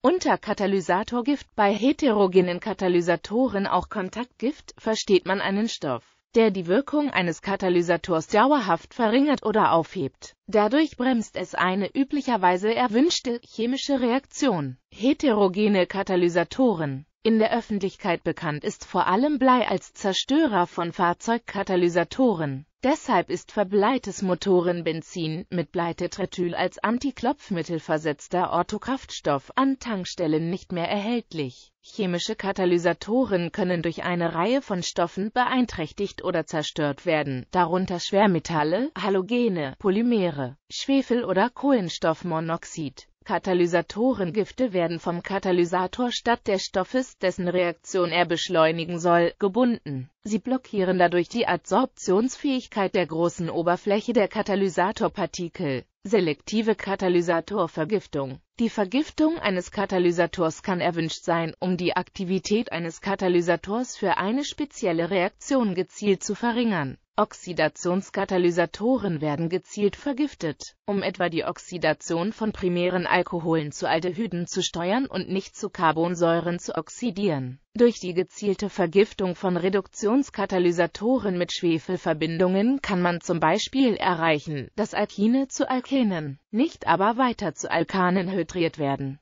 Unter Katalysatorgift bei heterogenen Katalysatoren auch Kontaktgift versteht man einen Stoff, der die Wirkung eines Katalysators dauerhaft verringert oder aufhebt. Dadurch bremst es eine üblicherweise erwünschte chemische Reaktion. Heterogene Katalysatoren in der Öffentlichkeit bekannt ist vor allem Blei als Zerstörer von Fahrzeugkatalysatoren. Deshalb ist verbleites Motorenbenzin mit Bleitretryl als Antiklopfmittel versetzter Orthokraftstoff an Tankstellen nicht mehr erhältlich. Chemische Katalysatoren können durch eine Reihe von Stoffen beeinträchtigt oder zerstört werden, darunter Schwermetalle, Halogene, Polymere, Schwefel oder Kohlenstoffmonoxid. Katalysatorengifte werden vom Katalysator statt des Stoffes, dessen Reaktion er beschleunigen soll, gebunden. Sie blockieren dadurch die Adsorptionsfähigkeit der großen Oberfläche der Katalysatorpartikel. Selektive Katalysatorvergiftung Die Vergiftung eines Katalysators kann erwünscht sein, um die Aktivität eines Katalysators für eine spezielle Reaktion gezielt zu verringern. Oxidationskatalysatoren werden gezielt vergiftet, um etwa die Oxidation von primären Alkoholen zu Aldehyden zu steuern und nicht zu Carbonsäuren zu oxidieren. Durch die gezielte Vergiftung von Reduktionskatalysatoren mit Schwefelverbindungen kann man zum Beispiel erreichen, dass Alkine zu Alkenen, nicht aber weiter zu Alkanen hydriert werden.